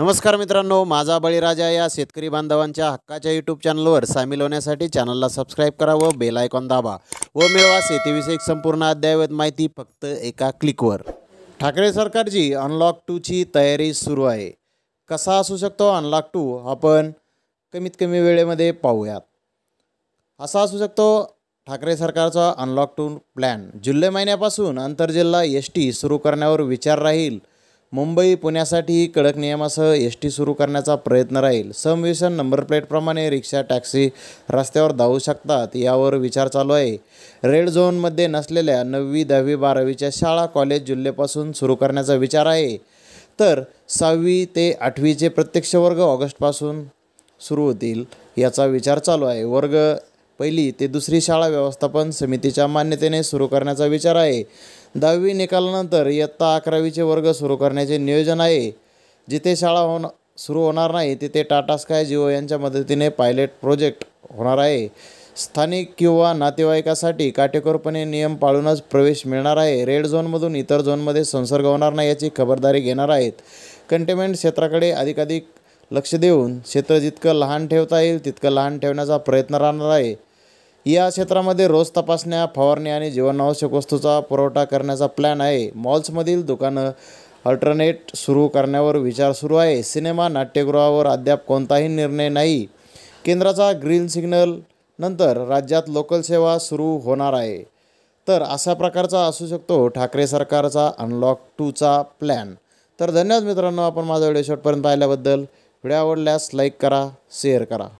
नमस्कार मित्रांनो माझा बळीराजा या शेतकरी बांधवांच्या हक्काच्या यूट्यूब चॅनलवर सामील होण्यासाठी चॅनलला सबस्क्राईब करा व बेल आयकॉन दाबा व मिळवा शेतीविषयक संपूर्ण अद्ययावत माहिती फक्त एका क्लिकवर ठाकरे सरकारची अनलॉक टूची तयारी सुरू आहे कसा असू शकतो अनलॉक टू आपण कमीत कमी वेळेमध्ये पाहूयात असा असू शकतो ठाकरे सरकारचा अनलॉक टू प्लॅन जुलै महिन्यापासून आंतरजिल्हा एस टी सुरू करण्यावर विचार राहील मुंबई पुण्यासाठी कडक नियमासह एस टी सुरू करण्याचा प्रयत्न राहील समविशन नंबर प्लेटप्रमाणे रिक्षा टॅक्सी रस्त्यावर धावू शकतात यावर विचार चालू आहे रेड झोनमध्ये नसलेल्या नववी दहावी बारावीच्या शाळा कॉलेज जुल्लेपासून सुरू करण्याचा विचार आहे तर सहावी ते आठवीचे प्रत्यक्ष वर्ग ऑगस्टपासून सुरू होतील याचा विचार चालू आहे वर्ग पहिली ते दुसरी शाळा व्यवस्थापन समितीच्या मान्यतेने सुरू करण्याचा विचार आहे दहावी निकालानंतर इयत्ता अकरावीचे वर्ग सुरू करण्याचे नियोजन आहे जिथे शाळा होण सुरू होणार नाही तिथे टाटा स्काय जिओ यांच्या मदतीने पायलट प्रोजेक्ट होणार आहे स्थानिक किंवा नातेवाईकासाठी काटेकोरपणे नियम पाळूनच प्रवेश मिळणार आहे रेड झोनमधून इतर झोनमध्ये संसर्ग होणार नाही याची खबरदारी घेणार आहेत कंटेनमेंट क्षेत्राकडे अधिकाधिक लक्ष देऊन क्षेत्र जितकं लहान ठेवता येईल तितकं लहान ठेवण्याचा प्रयत्न राहणार आहे या क्षेत्रामध्ये रोज तपासण्या फवारणी आणि जीवनावश्यक वस्तूचा पुरवठा करण्याचा प्लॅन आहे मॉल्समधील दुकानं अल्टरनेट सुरू करण्यावर विचार सुरू आहे सिनेमा नाट्यगृहावर अद्याप कोणताही निर्णय नाही केंद्राचा ग्रीन सिग्नल नंतर राज्यात लोकल सेवा सुरू होणार आहे तर अशा प्रकारचा असू शकतो ठाकरे सरकारचा अनलॉक टूचा प्लॅन तर धन्यवाद मित्रांनो आपण माझा व्हिडिओ शॉटपर्यंत पाहिल्याबद्दल व्हिडिओ आवडल्यास लाईक करा शेअर करा